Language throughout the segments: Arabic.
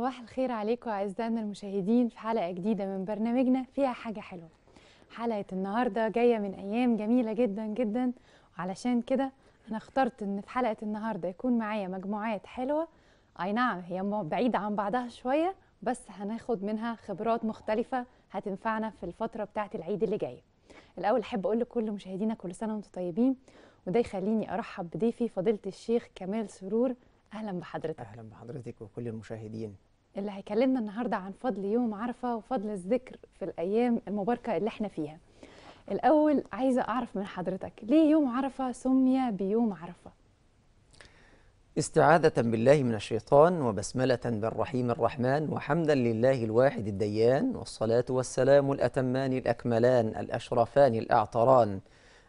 صباح الخير عليكم اعزائنا المشاهدين في حلقه جديده من برنامجنا فيها حاجه حلوه حلقه النهارده جايه من ايام جميله جدا جدا وعلشان كده انا اخترت ان في حلقه النهارده يكون معايا مجموعات حلوه اي نعم هي بعيده عن بعضها شويه بس هناخد منها خبرات مختلفه هتنفعنا في الفتره بتاعه العيد اللي جايه الاول احب اقول لكل مشاهدينا كل سنه وانتم طيبين وده يخليني ارحب بضيفي فضيله الشيخ كمال سرور اهلا بحضرتك اهلا بحضرتك وكل المشاهدين اللي هيكلمنا النهارده عن فضل يوم عرفه وفضل الذكر في الايام المباركه اللي احنا فيها. الاول عايزه اعرف من حضرتك ليه يوم عرفه سمي بيوم عرفه؟ استعاذة بالله من الشيطان وبسملة بالرحيم الرحمن وحمدا لله الواحد الديان والصلاة والسلام الأتمان الأكملان الأشرفان الأعطران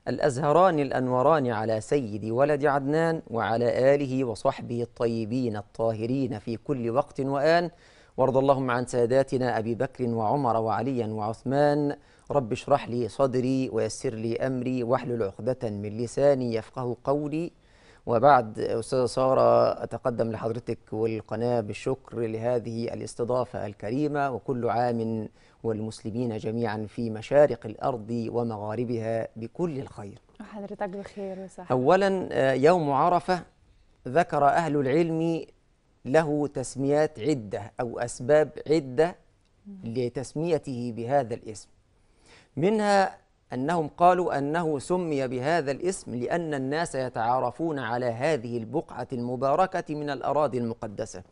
الأزهران الأنوران على سيد ولد عدنان وعلى آله وصحبه الطيبين الطاهرين في كل وقت وآن وارض اللهم عن ساداتنا أبي بكر وعمر وعليا وعثمان رب اشرح لي صدري ويسر لي أمري واحلل عقدة من لساني يفقه قولي وبعد أستاذة سارة أتقدم لحضرتك والقناة بالشكر لهذه الاستضافة الكريمة وكل عام والمسلمين جميعا في مشارق الأرض ومغاربها بكل الخير وحضرتك بخير وصحة. أولا آه، يوم عرفة ذكر أهل العلم له تسميات عدة أو أسباب عدة لتسميته بهذا الاسم منها أنهم قالوا أنه سمي بهذا الاسم لأن الناس يتعارفون على هذه البقعة المباركة من الأراضي المقدسة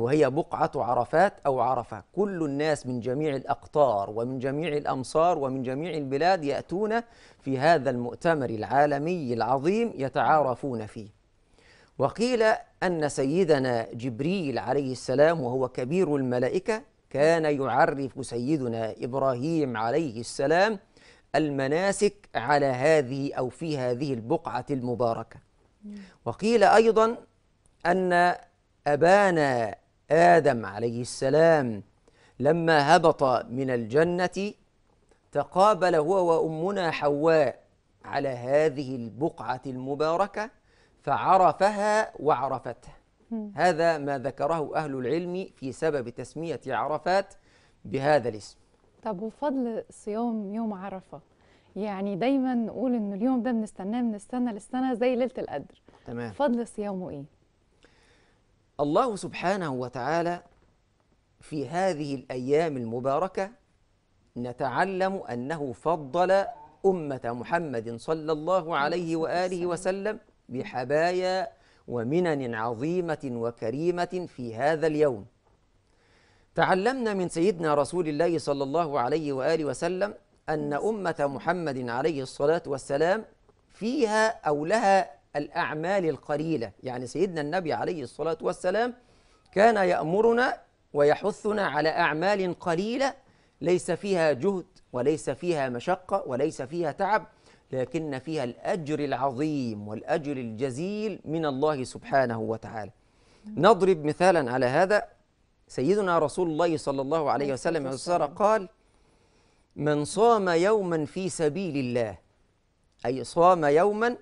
وهي بقعة عرفات أو عرفة كل الناس من جميع الأقطار ومن جميع الأمصار ومن جميع البلاد يأتون في هذا المؤتمر العالمي العظيم يتعارفون فيه وقيل أن سيدنا جبريل عليه السلام وهو كبير الملائكة كان يعرف سيدنا إبراهيم عليه السلام المناسك على هذه أو في هذه البقعة المباركة وقيل أيضا أن أبانا آدم عليه السلام لما هبط من الجنة تقابل هو وأمنا حواء على هذه البقعة المباركة فعرفها وعرفته هذا ما ذكره أهل العلم في سبب تسمية عرفات بهذا الاسم طب وفضل صيام يوم عرفة يعني دايما نقول إن اليوم ده بنستناه من السنة للسنة زي ليلة القدر تمام فضل صيامه إيه؟ الله سبحانه وتعالى في هذه الايام المباركه نتعلم انه فضل امه محمد صلى الله عليه واله وسلم بحبايا ومنن عظيمه وكريمه في هذا اليوم تعلمنا من سيدنا رسول الله صلى الله عليه واله وسلم ان امه محمد عليه الصلاه والسلام فيها او لها الأعمال القليلة يعني سيدنا النبي عليه الصلاة والسلام كان يأمرنا ويحثنا على أعمال قليلة ليس فيها جهد وليس فيها مشقة وليس فيها تعب لكن فيها الأجر العظيم والأجر الجزيل من الله سبحانه وتعالى نضرب مثالا على هذا سيدنا رسول الله صلى الله عليه وسلم قال من صام يوما في سبيل الله أي صام يوما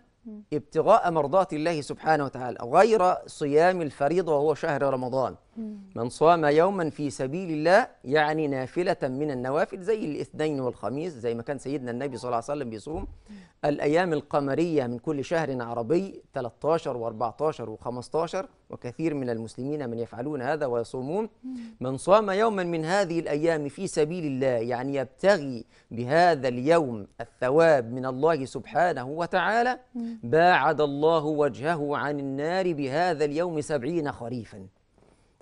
ابتغاء مرضات الله سبحانه وتعالى غير صيام الفريضة وهو شهر رمضان من صام يوما في سبيل الله يعني نافلة من النوافل زي الاثنين والخميس زي ما كان سيدنا النبي صلى الله عليه وسلم بيصوم الأيام القمرية من كل شهر عربي 13 و14 و15 وكثير من المسلمين من يفعلون هذا ويصومون من صام يوما من هذه الأيام في سبيل الله يعني يبتغي بهذا اليوم الثواب من الله سبحانه وتعالى باعد الله وجهه عن النار بهذا اليوم سبعين خريفاً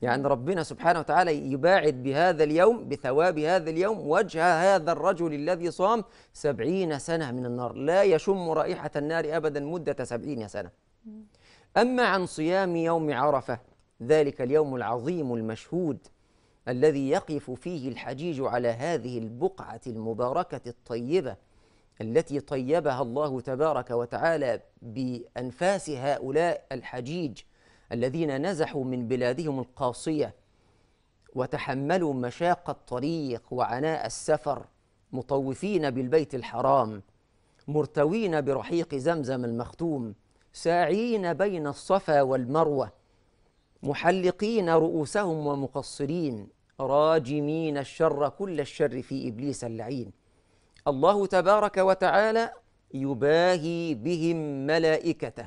يعني ربنا سبحانه وتعالى يباعد بهذا اليوم بثواب هذا اليوم وجه هذا الرجل الذي صام سبعين سنة من النار لا يشم رائحة النار أبدا مدة سبعين سنة أما عن صيام يوم عرفة ذلك اليوم العظيم المشهود الذي يقف فيه الحجيج على هذه البقعة المباركة الطيبة التي طيبها الله تبارك وتعالى بأنفاس هؤلاء الحجيج الذين نزحوا من بلادهم القاصية وتحملوا مشاق الطريق وعناء السفر مطوفين بالبيت الحرام مرتوين برحيق زمزم المختوم ساعين بين الصفا والمروة محلقين رؤوسهم ومقصرين راجمين الشر كل الشر في إبليس اللعين الله تبارك وتعالى يباهي بهم ملائكته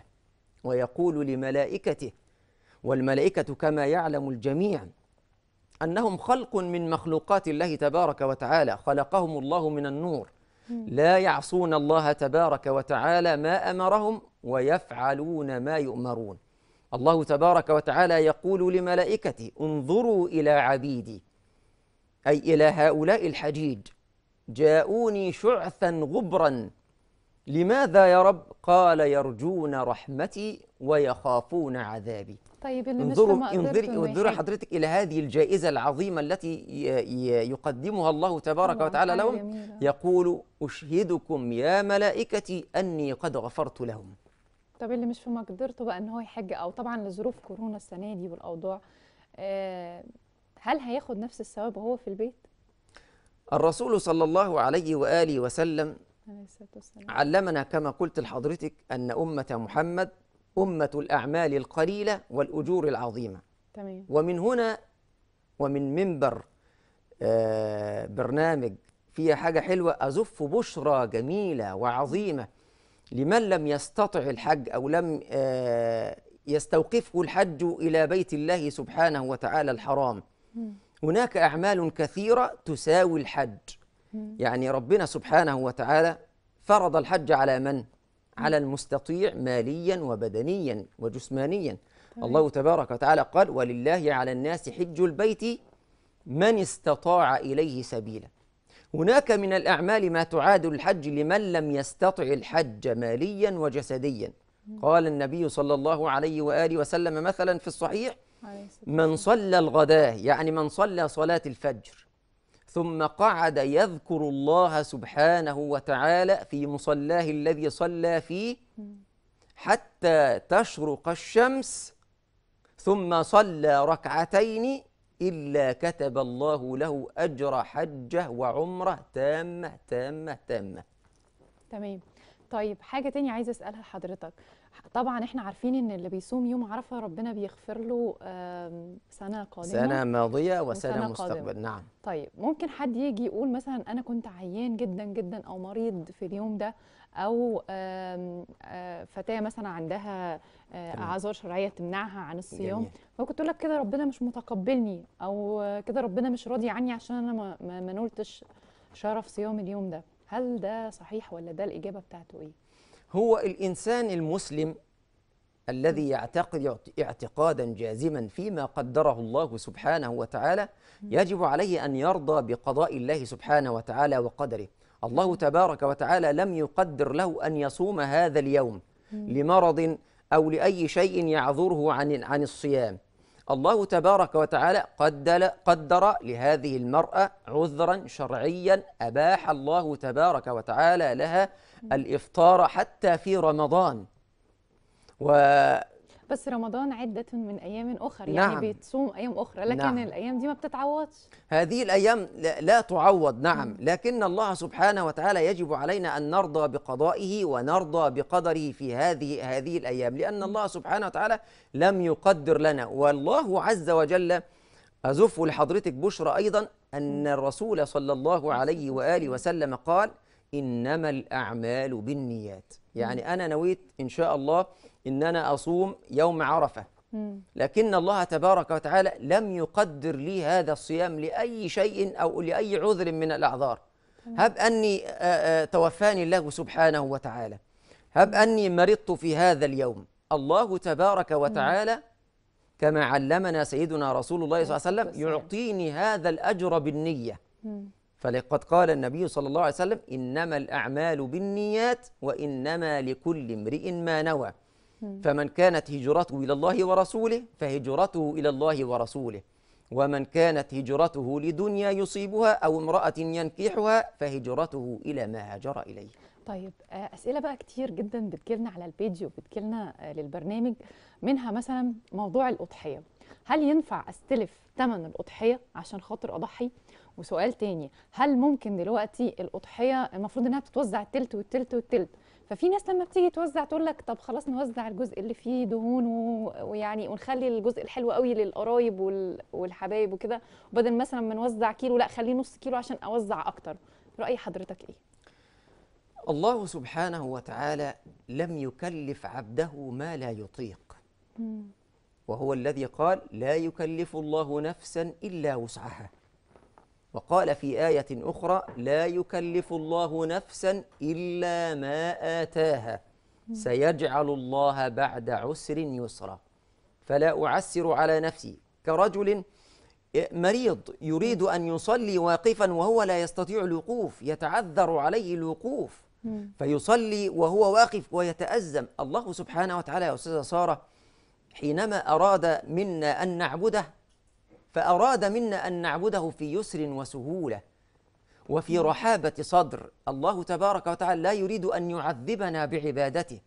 ويقول لملائكته والملائكة كما يعلم الجميع أنهم خلق من مخلوقات الله تبارك وتعالى خلقهم الله من النور لا يعصون الله تبارك وتعالى ما أمرهم ويفعلون ما يؤمرون الله تبارك وتعالى يقول لملائكته انظروا إلى عبيدي أي إلى هؤلاء الحجيج جاءوني شعثا غبرا لماذا يا رب قال يرجون رحمتي ويخافون عذابي طيب انظروا انظري انظري حضرتك الى هذه الجائزه العظيمه التي يقدمها الله تبارك وتعالى لهم يقول اشهدكم يا ملائكتي اني قد غفرت لهم طب اللي مش في مقدرته بقى ان هو يحج او طبعا لظروف كورونا السنه دي والاوضاع آه، هل هياخد نفس الثواب وهو في البيت الرسول صلى الله عليه واله وسلم علمنا كما قلت لحضرتك ان امه محمد أمة الأعمال القليلة والأجور العظيمة تمام. ومن هنا ومن منبر آه، برنامج فيها حاجة حلوة أزف بشرى جميلة وعظيمة لمن لم يستطع الحج أو لم آه، يستوقفه الحج إلى بيت الله سبحانه وتعالى الحرام هناك أعمال كثيرة تساوي الحج يعني ربنا سبحانه وتعالى فرض الحج على من؟ على المستطيع ماليا وبدنيا وجسمانيا طيب. الله تبارك وتعالى قال ولله على الناس حج البيت من استطاع إليه سبيلا هناك من الأعمال ما تعاد الحج لمن لم يستطع الحج ماليا وجسديا قال النبي صلى الله عليه وآله وسلم مثلا في الصحيح من صلى الغداة يعني من صلى صلاة الفجر ثم قعد يذكر الله سبحانه وتعالى في مصلاه الذي صلى فيه حتى تشرق الشمس ثم صلى ركعتين إلا كتب الله له أجر حجة وعمرة تامة تامة تامة تمام طيب حاجة تانية عايزة أسألها حضرتك طبعا احنا عارفين ان اللي بيصوم يوم عرفه ربنا بيغفر له سنه قادمه سنه ماضيه وسنه, وسنة مستقبل قادمة. نعم طيب ممكن حد يجي يقول مثلا انا كنت عيان جدا جدا او مريض في اليوم ده او فتاه مثلا عندها اعذار شرعيه تمنعها عن الصيام فكنت تقول لك كده ربنا مش متقبلني او كده ربنا مش راضي عني عشان انا ما, ما نلتش شرف صيام اليوم ده هل ده صحيح ولا ده الاجابه بتاعته ايه هو الإنسان المسلم الذي يعتقد اعتقادا جازما فيما قدره الله سبحانه وتعالى يجب عليه أن يرضى بقضاء الله سبحانه وتعالى وقدره الله تبارك وتعالى لم يقدر له أن يصوم هذا اليوم لمرض أو لأي شيء يعذره عن عن الصيام الله تبارك وتعالى قدر, قدر لهذه المرأة عذرا شرعيا أباح الله تبارك وتعالى لها الإفطار حتى في رمضان و بس رمضان عدة من أيام أخر يعني نعم. بتصوم أيام أخرى لكن نعم. الأيام دي ما بتتعوضش هذه الأيام لا تعوض نعم لكن الله سبحانه وتعالى يجب علينا أن نرضى بقضائه ونرضى بقدره في هذه هذه الأيام لأن الله سبحانه وتعالى لم يقدر لنا والله عز وجل أزف لحضرتك بشرى أيضا أن الرسول صلى الله عليه وآله وسلم قال إنما الأعمال بالنيات يعني أنا نويت إن شاء الله إن أنا أصوم يوم عرفة لكن الله تبارك وتعالى لم يقدر لي هذا الصيام لأي شيء أو لأي عذر من الأعذار هب أني توفاني الله سبحانه وتعالى هب أني مرضت في هذا اليوم الله تبارك وتعالى كما علمنا سيدنا رسول الله صلى الله عليه وسلم يعطيني هذا الأجر بالنية فلقد قال النبي صلى الله عليه وسلم إنما الأعمال بالنيات وإنما لكل امرئ ما نوى فمن كانت هجرته إلى الله ورسوله فهجرته إلى الله ورسوله ومن كانت هجرته لدنيا يصيبها أو امرأة ينكحها فهجرته إلى ما هاجر إليه طيب آه، أسئلة بقى كتير جدا بتجيلنا على البيج وبتجيلنا آه، للبرنامج منها مثلا موضوع الأضحية هل ينفع استلف ثمن الاضحيه عشان خاطر اضحي وسؤال تاني هل ممكن دلوقتي الاضحيه المفروض انها بتتوزع التلت والتلت والتلت ففي ناس لما بتيجي توزع تقول لك طب خلاص نوزع الجزء اللي فيه دهون و... ويعني ونخلي الجزء الحلو قوي للقرايب وال... والحبايب وكده بدل مثلا ما نوزع كيلو لا خليه نص كيلو عشان اوزع اكتر راي حضرتك ايه الله سبحانه وتعالى لم يكلف عبده ما لا يطيق مم. وهو الذي قال لا يكلف الله نفسا إلا وسعها وقال في آية أخرى لا يكلف الله نفسا إلا ما آتاها سيجعل الله بعد عسر يسرا فلا أعسر على نفسي كرجل مريض يريد أن يصلي واقفا وهو لا يستطيع الوقوف يتعذر عليه الوقوف فيصلي وهو واقف ويتأزم الله سبحانه وتعالى يا أستاذة سارة حينما أراد منا أن نعبده فأراد منا أن نعبده في يسر وسهولة وفي رحابة صدر الله تبارك وتعالى لا يريد أن يعذبنا بعبادته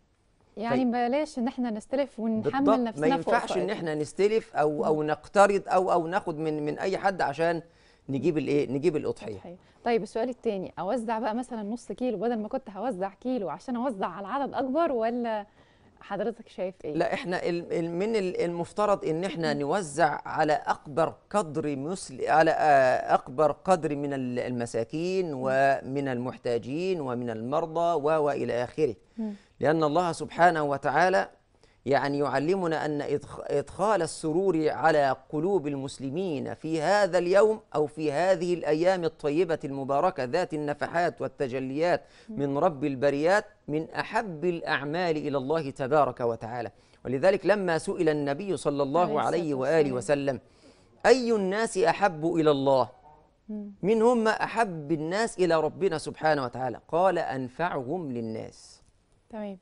يعني طيب. بلاش ان احنا نستلف ونحمل نفسنا ما ينفعش ان احنا نستلف او او نقترض او او ناخد من من اي حد عشان نجيب الايه نجيب الاضحيه طيب السؤال الثاني اوزع بقى مثلا نص كيلو بدل ما كنت هوزع كيلو عشان اوزع على عدد اكبر ولا حضرتك شايف ايه لا احنا من المفترض ان احنا نوزع على اكبر قدر على آه، اكبر قدر من المساكين ومن المحتاجين ومن المرضى و الى اخره لان الله سبحانه وتعالى يعني يعلمنا أن إدخال السرور على قلوب المسلمين في هذا اليوم أو في هذه الأيام الطيبة المباركة ذات النفحات والتجليات من رب البريات من أحب الأعمال إلى الله تبارك وتعالى ولذلك لما سئل النبي صلى الله عليه وآله وسلم أي الناس أحب إلى الله من أحب الناس إلى ربنا سبحانه وتعالى قال أنفعهم للناس تمام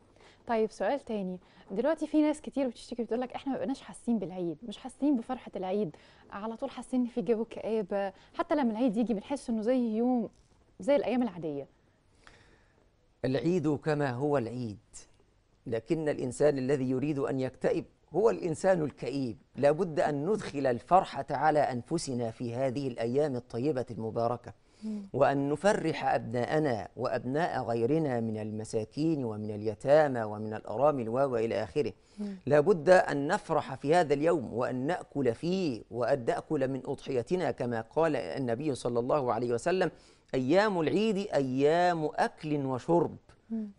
طيب سؤال تاني دلوقتي في ناس كتير بتشتكي بتقول لك احنا ما بقناش حاسين بالعيد مش حاسين بفرحه العيد على طول حاسين ان في جو كآبه حتى لما العيد يجي بنحس انه زي يوم زي الايام العاديه العيد كما هو العيد لكن الانسان الذي يريد ان يكتئب هو الانسان الكئيب لابد ان ندخل الفرحه على انفسنا في هذه الايام الطيبه المباركه وأن نفرح أبناءنا وأبناء غيرنا من المساكين ومن اليتامى ومن الأرامل وإلى آخره لابد أن نفرح في هذا اليوم وأن نأكل فيه وأن نأكل من أضحيتنا كما قال النبي صلى الله عليه وسلم أيام العيد أيام أكل وشرب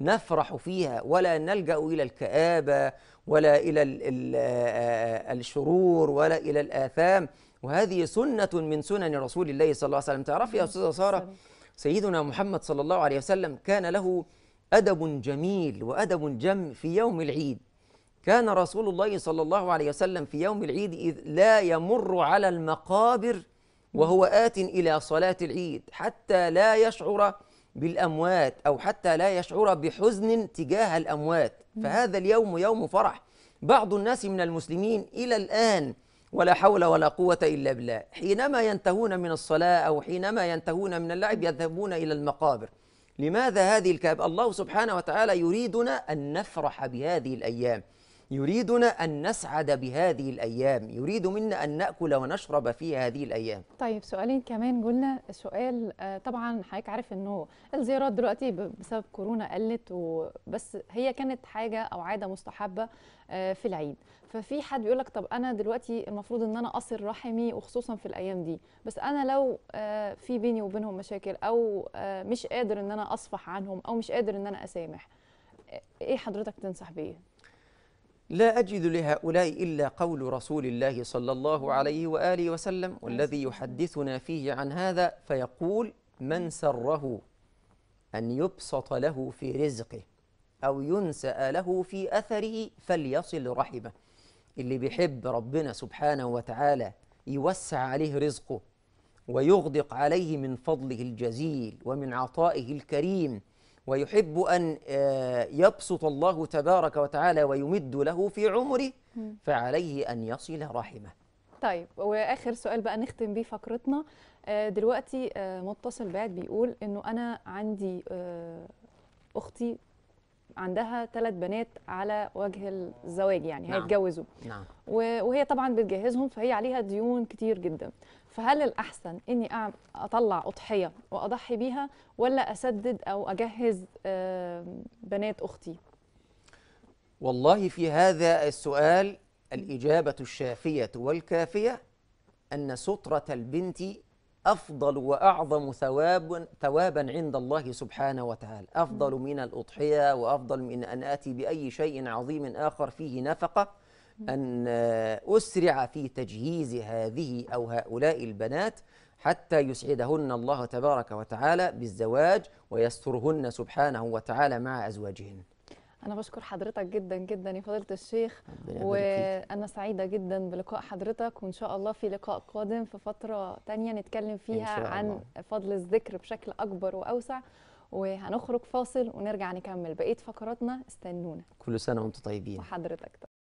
نفرح فيها ولا نلجأ إلى الكآبة ولا إلى الشرور ولا إلى الآثام وهذه سنة من سنن رسول الله صلى الله عليه وسلم تعرف يا أستاذة سارة سيدنا محمد صلى الله عليه وسلم كان له أدب جميل وأدب جم في يوم العيد كان رسول الله صلى الله عليه وسلم في يوم العيد إذ لا يمر على المقابر وهو آت إلى صلاة العيد حتى لا يشعر بالأموات أو حتى لا يشعر بحزن تجاه الأموات فهذا اليوم يوم فرح بعض الناس من المسلمين إلى الآن ولا حول ولا قوة إلا بالله حينما ينتهون من الصلاة أو حينما ينتهون من اللعب يذهبون إلى المقابر لماذا هذه الكآبة الله سبحانه وتعالى يريدنا أن نفرح بهذه الأيام يريدنا أن نسعد بهذه الأيام يريد منا أن نأكل ونشرب في هذه الأيام طيب سؤالين كمان قلنا سؤال آه، طبعا حضرتك عارف أنه الزيارات دلوقتي بسبب كورونا قلت بس هي كانت حاجة أو عادة مستحبة آه، في العيد ففي حد بيقول لك طب انا دلوقتي المفروض ان انا اصل رحمي وخصوصا في الايام دي بس انا لو آه، في بيني وبينهم مشاكل او مش قادر ان انا اصفح عنهم او مش قادر ان انا اسامح ايه حضرتك تنصح بيه؟ لا أجد لهؤلاء إلا قول رسول الله صلى الله عليه وآله وسلم والذي يحدثنا فيه عن هذا فيقول من سره أن يبسط له في رزقه أو ينسأ له في أثره فليصل رحمه اللي بيحب ربنا سبحانه وتعالى يوسع عليه رزقه ويغدق عليه من فضله الجزيل ومن عطائه الكريم ويحب أن آه، يبسط الله تبارك وتعالى ويمد له في عمره فعليه أن يصل رحمه طيب وآخر سؤال بقى نختم بيه فقرتنا آه، دلوقتي آه، متصل بعد بيقول أنه أنا عندي أختي عندها ثلاث بنات على وجه الزواج يعني نعم. هيتجوزوا نعم. وهي طبعا بتجهزهم فهي عليها ديون كتير جدا فهل الأحسن إني أطلع أضحية وأضحي بيها ولا أسدد أو أجهز بنات أختي؟ والله في هذا السؤال الإجابة الشافية والكافية أن سترة البنت أفضل وأعظم ثواب ثوابا عند الله سبحانه وتعالى أفضل من الأضحية وأفضل من أن آتي بأي شيء عظيم آخر فيه نفقة أن أسرع في تجهيز هذه أو هؤلاء البنات حتى يسعدهن الله تبارك وتعالى بالزواج ويسترهن سبحانه وتعالى مع أزواجهن انا بشكر حضرتك جدا جدا يا فضيله الشيخ وانا سعيده جدا بلقاء حضرتك وان شاء الله في لقاء قادم في فتره تانية نتكلم فيها عن فضل الذكر بشكل اكبر واوسع وهنخرج فاصل ونرجع نكمل بقيه فقراتنا استنونا كل سنه وانتم طيبين وحضرتك